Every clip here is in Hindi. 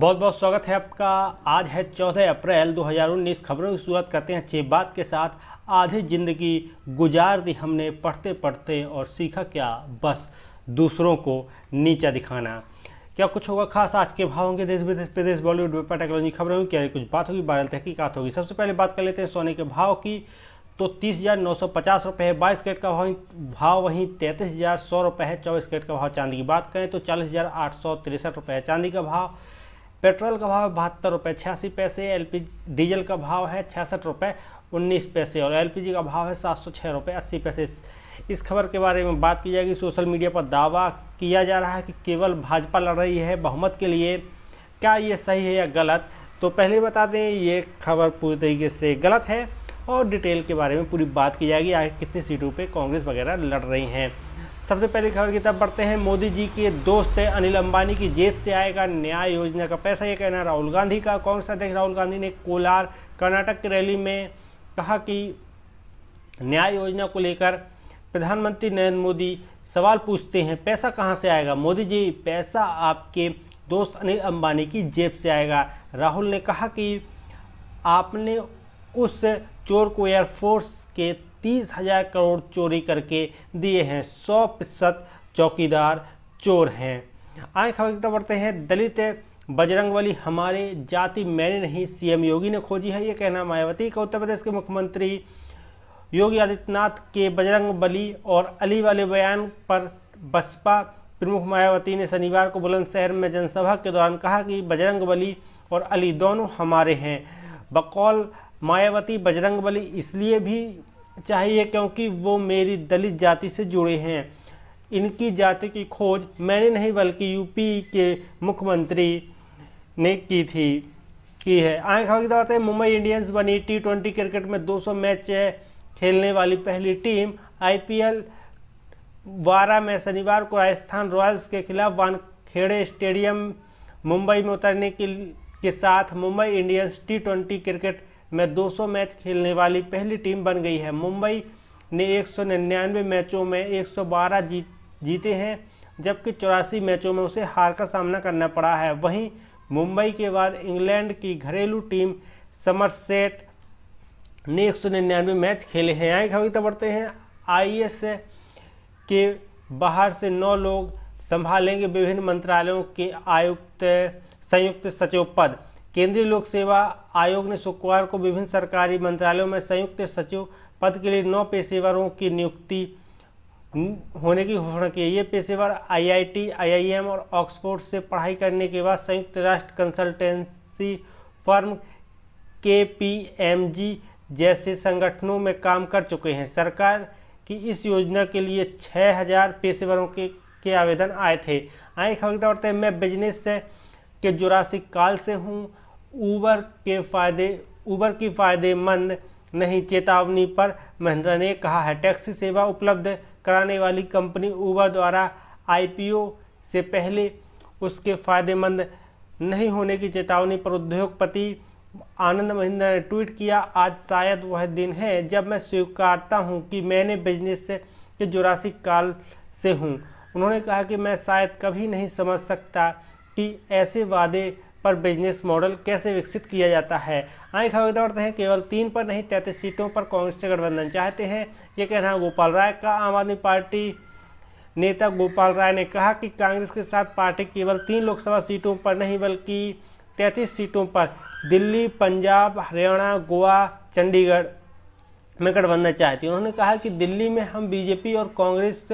बहुत बहुत स्वागत है आपका आज है 14 अप्रैल 2019 खबरों की शुरुआत करते हैं अच्छी बात के साथ आधी जिंदगी गुजार दी हमने पढ़ते पढ़ते और सीखा क्या बस दूसरों को नीचा दिखाना क्या कुछ होगा खास आज के भाव होंगे देश विदेश प्रदेश बॉलीवुड व्यापार टेक्नोलॉजी खबरें होंगी क्या कुछ बात होगी बारह तहकीकत होगी सबसे पहले बात कर लेते हैं सोने के भाव की तो तीस हज़ार नौ सौ पचास रुपये है बाईस कैरेट का भाव भाव वहीं तैंतीस हज़ार सौ रुपये है चौबीस कैरेट का भाव चांदी की बात करें तो चालीस हज़ार आठ सौ तिरसठ रुपये है चांदी का भाव पेट्रोल का भाव है बहत्तर रुपये छियासी पैसे एल डीजल का भाव है छियासठ रुपये उन्नीस पैसे और एल का भाव है सात सौ छः रुपये अस्सी पैसे इस खबर के बारे में बात की जाएगी सोशल मीडिया पर दावा किया जा रहा है कि केवल भाजपा लड़ रही है बहुमत के लिए क्या ये सही है या गलत तो पहले बता दें ये खबर पूरी तरीके से गलत है और डिटेल के बारे में पूरी बात की जाएगी आगे कितनी सीटों पर कांग्रेस वगैरह लड़ रही हैं सबसे पहले खबर की तरफ बढ़ते हैं मोदी जी के दोस्त हैं अनिल अंबानी की जेब से आएगा न्याय योजना का पैसा ये कहना राहुल गांधी का कांग्रेस अध्यक्ष राहुल गांधी ने कोलार कर्नाटक की रैली में कहा कि न्याय योजना को लेकर प्रधानमंत्री नरेंद्र मोदी सवाल पूछते हैं पैसा कहाँ से आएगा मोदी जी पैसा आपके दोस्त अनिल अंबानी की जेब से आएगा राहुल ने कहा कि आपने उस चोर को एयरफोर्स के तीस हजार करोड़ चोरी करके दिए हैं सौ प्रतिशत चौकीदार चोर हैं आए खबर की तरफ बढ़ते हैं दलित बजरंगबली हमारे जाति मैंने नहीं सीएम योगी ने खोजी है ये कहना मायावती का उत्तर प्रदेश के मुख्यमंत्री योगी आदित्यनाथ के बजरंगबली और अली वाले बयान पर बसपा प्रमुख मायावती ने शनिवार को बुलंदशहर में जनसभा के दौरान कहा कि बजरंगबली और अली दोनों हमारे हैं बकौल मायावती बजरंगबली इसलिए भी चाहिए क्योंकि वो मेरी दलित जाति से जुड़े हैं इनकी जाति की खोज मैंने नहीं बल्कि यूपी के मुख्यमंत्री ने की थी की है आए खबर की बात है मुंबई इंडियंस बनी टी ट्वेंटी क्रिकेट में 200 मैच खेलने वाली पहली टीम आईपीएल 12 में शनिवार को राजस्थान रॉयल्स के खिलाफ वानखेड़े स्टेडियम मुंबई में उतरने के, के साथ Mumbai Indians T twenty cricket में 200 मैच खेलने वाली पहली टीम बन गई है मुंबई ने 199 मैचों में 112 जीत जीते हैं जबकि चौरासी मैचों में उसे हार का सामना करना पड़ा है वहीं मुंबई के बाद इंग्लैंड की घरेलू टीम समरसेट ने एक सौ निन्यानवे मैच खेले हैं आए खबर तो बढ़ते हैं आई के बाहर से नौ लोग संभालेंगे विभिन्न मंत्रालयों के आयुक्त संयुक्त सचिव पद केंद्रीय लोक सेवा आयोग ने शुक्रवार को विभिन्न सरकारी मंत्रालयों में संयुक्त सचिव पद के लिए नौ पेशेवरों की नियुक्ति होने की घोषणा की ये पेशेवर आईआईटी, आईआईएम और ऑक्सफोर्ड से पढ़ाई करने के बाद संयुक्त राष्ट्र कंसल्टेंसी फर्म के जैसे संगठनों में काम कर चुके हैं सरकार की इस योजना के लिए 6000 पेशेवरों के के आवेदन आए थे आए खबर बताते मैं बिजनेस से के जुरासिक काल से हूँ ऊबर के फायदे ऊबर की फ़ायदेमंद नहीं चेतावनी पर महिंद्रा ने कहा है टैक्सी सेवा उपलब्ध कराने वाली कंपनी ऊबर द्वारा आईपीओ से पहले उसके फ़ायदेमंद नहीं होने की चेतावनी पर उद्योगपति आनंद महिंद्रा ने ट्वीट किया आज शायद वह दिन है जब मैं स्वीकारता हूं कि मैंने बिजनेस के जुरासिक काल से हूं उन्होंने कहा कि मैं शायद कभी नहीं समझ सकता कि ऐसे वादे पर बिजनेस मॉडल कैसे विकसित किया जाता है आए खबर दौड़ते हैं केवल तीन पर नहीं तैंतीस सीटों पर कांग्रेस से गठबंधन चाहते हैं ये कहना गोपाल राय का आम आदमी पार्टी नेता गोपाल राय ने कहा कि कांग्रेस के साथ पार्टी केवल तीन लोकसभा सीटों पर नहीं बल्कि तैंतीस सीटों पर दिल्ली पंजाब हरियाणा गोवा चंडीगढ़ में गठबंधन चाहती है उन्होंने कहा कि दिल्ली में हम बीजेपी और कांग्रेस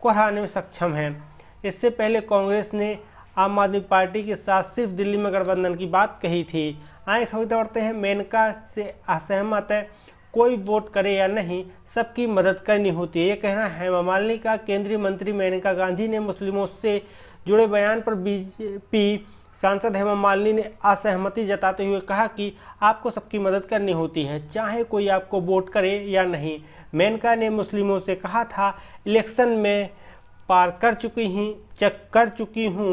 को हराने में सक्षम हैं इससे पहले कांग्रेस ने आम आदमी पार्टी के साथ सिर्फ दिल्ली में गठबंधन की बात कही थी आए खबर दौड़ते हैं मेनका से असहमत है कोई वोट करे या नहीं सबकी मदद करनी होती है ये कहना हेमा मालिनी का केंद्रीय मंत्री मेनका गांधी ने मुस्लिमों से जुड़े बयान पर बीजेपी सांसद हेमा मालिनी ने असहमति जताते हुए कहा कि आपको सबकी मदद करनी होती है चाहे कोई आपको वोट करे या नहीं मेनका ने मुस्लिमों से कहा था इलेक्शन में पार कर चुकी हूँ चेक कर चुकी हूँ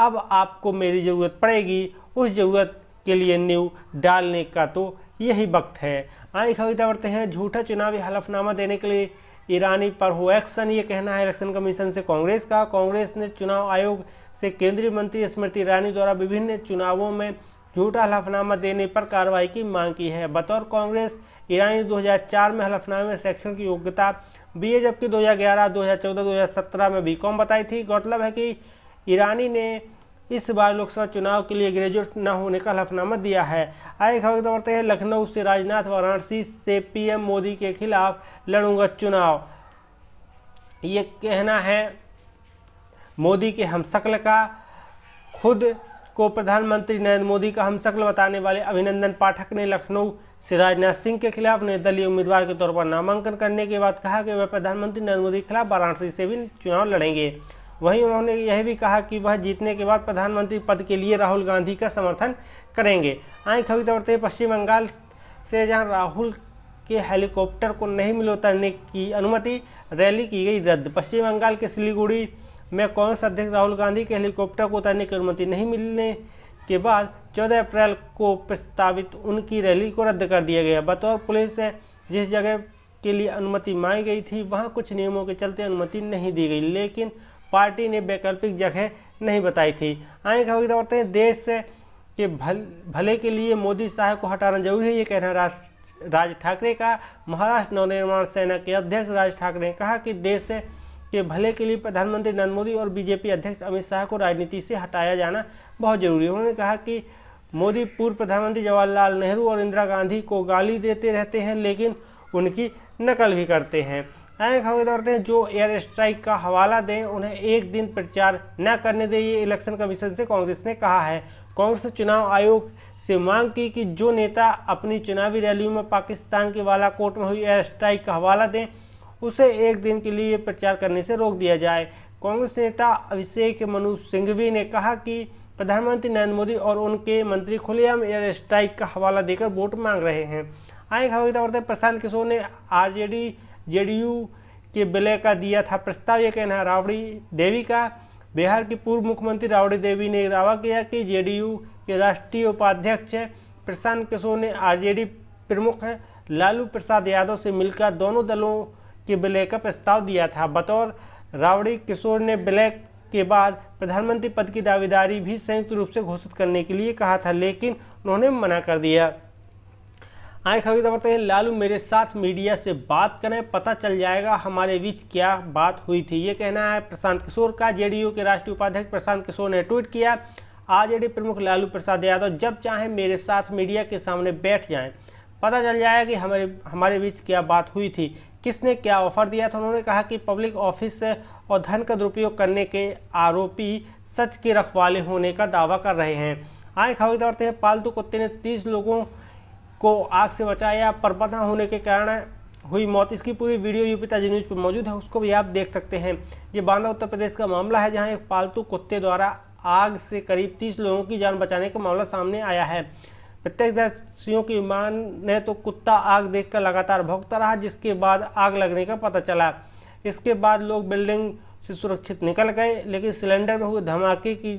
अब आपको मेरी ज़रूरत पड़ेगी उस ज़रूरत के लिए न्यू डालने का तो यही वक्त है आई खरीदा बढ़ते हैं झूठा चुनावी हलफनामा देने के लिए ईरानी पर हो एक्शन ये कहना है इलेक्शन कमीशन से कांग्रेस का कांग्रेस ने चुनाव आयोग से केंद्रीय मंत्री स्मृति ईरानी द्वारा विभिन्न चुनावों में झूठा हलफनामा देने पर कार्रवाई की मांग की है बतौर कांग्रेस ईरानी 2004 में हलफनामे सेक्शन की योग्यता बी जबकि 2011, 2014, 2017 में बी बताई थी गौरतलब है कि ईरानी ने इस बार लोकसभा चुनाव के लिए ग्रेजुएट न होने का हलफनामा दिया है आए खबर बढ़ते हैं लखनऊ से राजनाथ वाराणसी से पीएम मोदी के खिलाफ लड़ूंगा चुनाव ये कहना है मोदी के हम शक्ल का खुद को प्रधानमंत्री नरेंद्र मोदी का हम शक्ल बताने वाले अभिनंदन पाठक ने लखनऊ से राजनाथ सिंह के खिलाफ निर्दलीय उम्मीदवार के तौर पर नामांकन करने के बाद कहा कि वह प्रधानमंत्री नरेंद्र मोदी के खिलाफ वाराणसी से भी चुनाव लड़ेंगे वहीं उन्होंने यह भी कहा कि वह जीतने के बाद प्रधानमंत्री पद के लिए राहुल गांधी का समर्थन करेंगे आई खबर तौरते पश्चिम बंगाल से जहां राहुल के हेलीकॉप्टर को नहीं मिल उतरने की अनुमति रैली की गई रद्द पश्चिम बंगाल के सिलीगुड़ी में कांग्रेस अध्यक्ष राहुल गांधी के हेलीकॉप्टर को उतरने की अनुमति नहीं मिलने के बाद 14 अप्रैल को प्रस्तावित उनकी रैली को रद्द कर दिया गया बतौर पुलिस से जिस जगह के लिए अनुमति मांगी गई थी वहाँ कुछ नियमों के चलते अनुमति नहीं दी गई लेकिन पार्टी ने वैकल्पिक जगह नहीं बताई थी आए खबर की बढ़ते हैं देश के भल भले के लिए मोदी साहब को हटाना जरूरी है ये कहना राष्ट्र राज ठाकरे का महाराष्ट्र नवनिर्माण सेना के अध्यक्ष राज ठाकरे ने कहा कि देश के भले के लिए प्रधानमंत्री नरेंद्र मोदी और बीजेपी अध्यक्ष अमित शाह को राजनीति से हटाया जाना बहुत जरूरी है उन्होंने कहा कि मोदी पूर्व प्रधानमंत्री जवाहरलाल नेहरू और इंदिरा गांधी को गाली देते रहते हैं लेकिन उनकी नकल भी करते हैं आए हवाई दौड़ते हैं जो एयर स्ट्राइक का हवाला दें उन्हें एक दिन प्रचार न करने दें ये इलेक्शन कमीशन से कांग्रेस ने कहा है कांग्रेस ने चुनाव आयोग से मांग की कि जो नेता अपनी चुनावी रैलियों में पाकिस्तान के बालाकोट में हुई एयर स्ट्राइक का हवाला दें उसे एक दिन के लिए प्रचार करने से रोक दिया जाए कांग्रेस नेता अभिषेक मनु सिंघवी ने कहा कि प्रधानमंत्री नरेंद्र मोदी और उनके मंत्री खुलेआम एयर स्ट्राइक का हवाला देकर वोट मांग रहे हैं आए खबर की तौर पर प्रशांत किशोर ने आरजेडी जेडीयू के विलय का दिया था प्रस्ताव ये कहना रावड़ी देवी का बिहार की पूर्व मुख्यमंत्री रावड़ी देवी ने दावा किया कि जेडीयू के राष्ट्रीय उपाध्यक्ष प्रशांत किशोर ने आरजेडी प्रमुख लालू प्रसाद यादव से मिलकर दोनों दलों के विलय का प्रस्ताव दिया था बतौर रावड़ी किशोर ने विलय के बाद प्रधानमंत्री पद की दावेदारी भी संयुक्त रूप से घोषित करने के लिए कहा था लेकिन उन्होंने मना कर दिया आए खबरी बताते हैं लालू मेरे साथ मीडिया से बात करें पता चल जाएगा हमारे बीच क्या बात हुई थी ये कहना है प्रशांत किशोर का जेडीयू के राष्ट्रीय उपाध्यक्ष प्रशांत किशोर ने ट्वीट किया आरजेडी प्रमुख लालू प्रसाद यादव जब चाहें मेरे साथ मीडिया के सामने बैठ जाएं पता चल जाएगा कि हमारे हमारे बीच क्या बात हुई थी किसने क्या ऑफर दिया था उन्होंने कहा कि पब्लिक ऑफिस और धन का दुरुपयोग करने के आरोपी सच के रखवाले होने का दावा कर रहे हैं आए खबरी दौड़ते हैं पालतू कुत्ते ने तीस लोगों को आग से बचाया परपना होने के कारण हुई मौत इसकी पूरी वीडियो यूपी ताजी न्यूज़ पर मौजूद है उसको भी आप देख सकते हैं ये बांदा उत्तर प्रदेश का मामला है जहाँ एक पालतू कुत्ते द्वारा आग से करीब तीस लोगों की जान बचाने का मामला सामने आया है प्रत्यक्षदर्शियों की मान ने तो कुत्ता आग देखकर लगातार भोगता रहा जिसके बाद आग लगने का पता चला इसके बाद लोग बिल्डिंग से सुरक्षित निकल गए लेकिन सिलेंडर में हुए धमाके की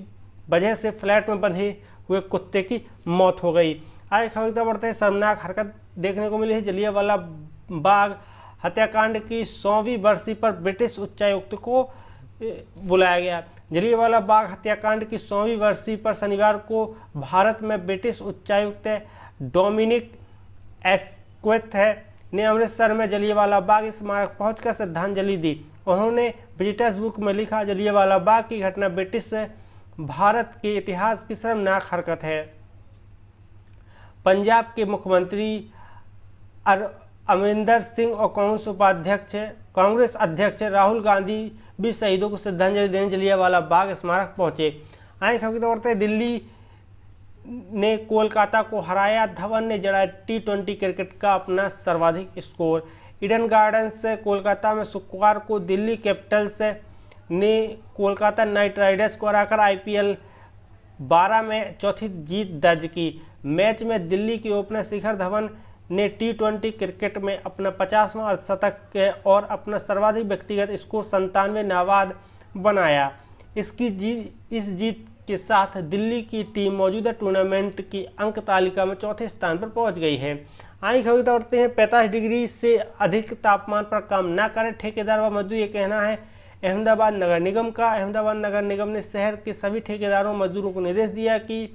वजह से फ्लैट में बंधे हुए कुत्ते की मौत हो गई आगे खबर की बढ़ते हैं शर्मनाक हरकत देखने को मिली है जलियावाला बाग हत्याकांड की सौवीं बरसी पर ब्रिटिश उच्चायुक्त को बुलाया गया जलियावाला बाग हत्याकांड की सौवीं बरसी पर शनिवार को भारत में ब्रिटिश उच्चायुक्त डोमिनिक एस्क्वेथ है ने अमृतसर में जलियावाला बाग स्मारक पहुंचकर श्रद्धांजलि दी उन्होंने विजिटर्स बुक में लिखा जलियावाला बाग की घटना ब्रिटिश भारत के इतिहास की शर्मनाक हरकत है पंजाब के मुख्यमंत्री अमरिंदर सिंह और कांग्रेस उपाध्यक्ष कांग्रेस अध्यक्ष राहुल गांधी भी शहीदों को श्रद्धांजलि देने वाला बाग स्मारक पहुंचे आए खबर तौर पर दिल्ली ने कोलकाता को हराया धवन ने जड़ा टी ट्वेंटी क्रिकेट का अपना सर्वाधिक स्कोर गार्डन गार्डन्स कोलकाता में शुक्रवार को दिल्ली कैपिटल्स ने कोलकाता नाइट राइडर्स को हराकर आईपीएल 12 में चौथी जीत दर्ज की मैच में दिल्ली की ओपनर शिखर धवन ने टी ट्वेंटी क्रिकेट में अपना पचासवां अर्धशतक और अपना सर्वाधिक व्यक्तिगत स्कोर संतानवे नाबाद बनाया इसकी जी इस जीत के साथ दिल्ली की टीम मौजूदा टूर्नामेंट की अंक तालिका में चौथे स्थान पर पहुंच गई है आई खबर दौड़ते हैं पैंतालीस डिग्री से अधिक तापमान पर काम न करें ठेकेदार व मजदूर ये कहना है अहमदाबाद नगर निगम का अहमदाबाद नगर निगम ने शहर के सभी ठेकेदारों मजदूरों को निर्देश दिया कि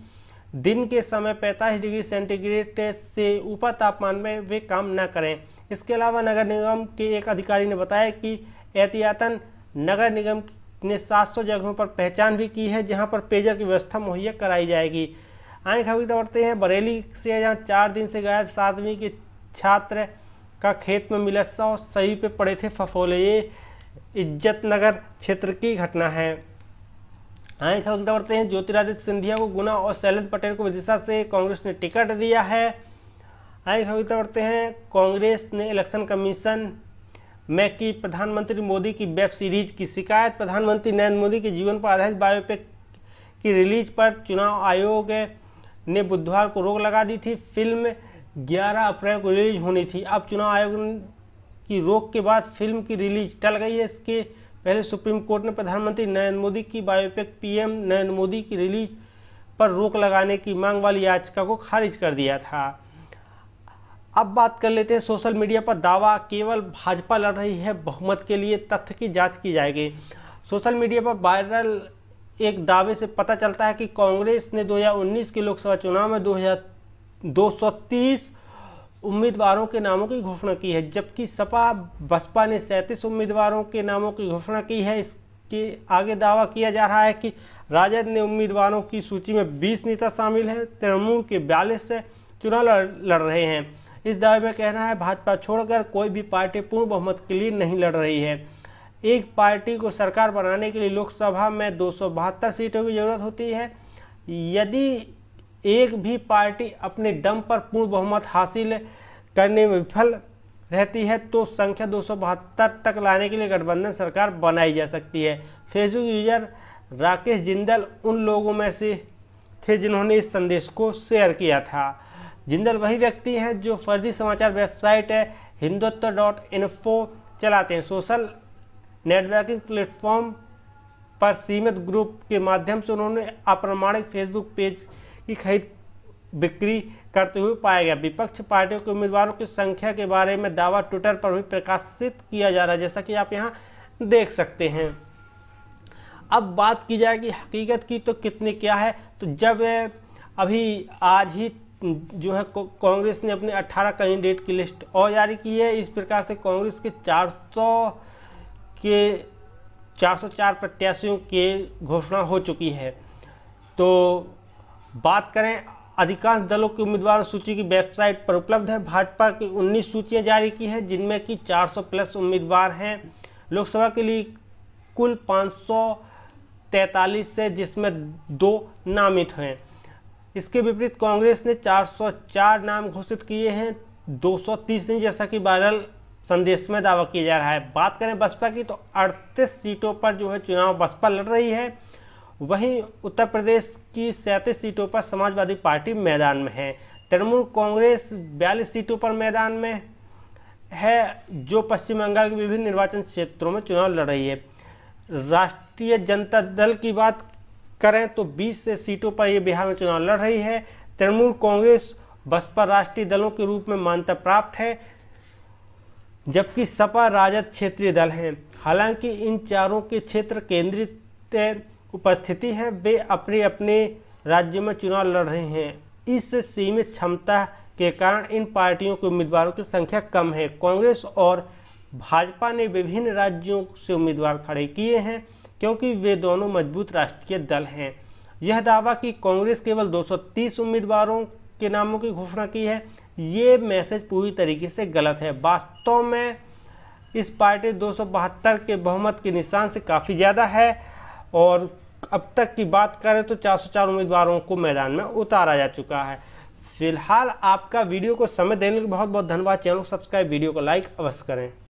दिन के समय 45 डिग्री सेंटीग्रेड से ऊपर तापमान में वे काम न करें इसके अलावा नगर निगम के एक अधिकारी ने बताया कि एहतियातन नगर निगम ने 700 जगहों पर पहचान भी की है जहां पर पेयजल की व्यवस्था मुहैया कराई जाएगी आए खबर दौड़ते हैं बरेली से जहां चार दिन से गायब सातवीं के छात्र का खेत में मिला सौ सही पे पड़े थे फफोले ये नगर क्षेत्र की घटना है हाँ खबर बढ़ते हैं ज्योतिरादित्य सिंधिया को गुना और शैलेंद्र पटेल को विदिशा से कांग्रेस ने टिकट दिया है हाँ खबर बढ़ते हैं कांग्रेस ने इलेक्शन कमीशन में की प्रधानमंत्री मोदी की वेब सीरीज की शिकायत प्रधानमंत्री नरेंद्र मोदी के जीवन पर आधारित बायोपिक की रिलीज पर चुनाव आयोग ने बुधवार को रोक लगा दी थी फिल्म 11 अप्रैल को रिलीज होनी थी अब चुनाव आयोग की रोक के बाद फिल्म की रिलीज टल गई है इसके पहले सुप्रीम कोर्ट ने प्रधानमंत्री नरेंद्र मोदी की बायोपिक पीएम नरेंद्र मोदी की रिलीज पर रोक लगाने की मांग वाली याचिका को खारिज कर दिया था अब बात कर लेते हैं सोशल मीडिया पर दावा केवल भाजपा लड़ रही है बहुमत के लिए तथ्य की जांच की जाएगी सोशल मीडिया पर वायरल एक दावे से पता चलता है कि कांग्रेस ने 2019 के लोकसभा चुनाव में दो 230 उम्मीदवारों के नामों की घोषणा की है जबकि सपा बसपा ने सैंतीस उम्मीदवारों के नामों की घोषणा की है इसके आगे दावा किया जा रहा है कि राजद ने उम्मीदवारों की सूची में 20 नेता शामिल हैं तृणमूल के बयालीस से चुनाव लड़ रहे हैं इस दावे में कहना है भाजपा छोड़कर कोई भी पार्टी पूर्ण बहुमत के लिए नहीं लड़ रही है एक पार्टी को सरकार बनाने के लिए लोकसभा में दो सीटों की जरूरत होती है यदि एक भी पार्टी अपने दम पर पूर्ण बहुमत हासिल करने में विफल रहती है तो संख्या दो तक लाने के लिए गठबंधन सरकार बनाई जा सकती है फेसबुक यूजर राकेश जिंदल उन लोगों में से थे जिन्होंने इस संदेश को शेयर किया था जिंदल वही व्यक्ति हैं जो फर्जी समाचार वेबसाइट है हिंदुत्व डॉट इन्फो चलाते हैं सोशल नेटवर्किंग प्लेटफॉर्म पर सीमित ग्रुप के माध्यम से उन्होंने अप्रमाणिक फेसबुक पेज की खरीद बिक्री करते हुए पाया गया विपक्ष पार्टियों के उम्मीदवारों की संख्या के बारे में दावा ट्विटर पर भी प्रकाशित किया जा रहा है जैसा कि आप यहाँ देख सकते हैं अब बात की जाएगी हकीकत की तो कितने क्या है तो जब अभी आज ही जो है कांग्रेस ने अपने 18 कैंडिडेट की लिस्ट और जारी की है इस प्रकार से कांग्रेस के 400 के 404 प्रत्याशियों के घोषणा हो चुकी है तो बात करें अधिकांश दलों के उम्मीदवार सूची की वेबसाइट पर उपलब्ध है भाजपा की उन्नीस सूचियां जारी की हैं जिनमें कि 400 प्लस उम्मीदवार हैं लोकसभा के लिए कुल 543 से जिसमें दो नामित हैं इसके विपरीत कांग्रेस ने 404 नाम घोषित किए हैं 230 सौ जैसा कि वायरल संदेश में दावा किया जा रहा है बात करें बसपा की तो 38 सीटों पर जो है चुनाव बसपा लड़ रही है वहीं उत्तर प्रदेश की सैंतीस सीटों पर समाजवादी पार्टी मैदान में है तृणमूल कांग्रेस बयालीस सीटों पर मैदान में है जो पश्चिम बंगाल के विभिन्न निर्वाचन क्षेत्रों में चुनाव लड़ रही है राष्ट्रीय जनता दल की बात करें तो 20 से सीटों पर ये बिहार में चुनाव लड़ रही है तृणमूल कांग्रेस बसपा राष्ट्रीय दलों के रूप में मान्यता प्राप्त है जबकि सपा राजद क्षेत्रीय दल हैं हालांकि इन चारों के क्षेत्र केंद्रित उपस्थिति है वे अपने अपने राज्यों में चुनाव लड़ रहे हैं इस सीमित क्षमता के कारण इन पार्टियों के उम्मीदवारों की संख्या कम है कांग्रेस और भाजपा ने विभिन्न राज्यों से उम्मीदवार खड़े किए हैं क्योंकि वे दोनों मजबूत राष्ट्रीय दल हैं यह दावा कि कांग्रेस केवल 230 उम्मीदवारों के नामों की घोषणा की है ये मैसेज पूरी तरीके से गलत है वास्तव में इस पार्टी दो के बहुमत के निशान से काफ़ी ज़्यादा है और अब तक की बात करें तो 404 उम्मीदवारों को मैदान में उतारा जा चुका है फिलहाल आपका वीडियो को समय देने के लिए बहुत बहुत धन्यवाद चैनल को सब्सक्राइब वीडियो को लाइक अवश्य करें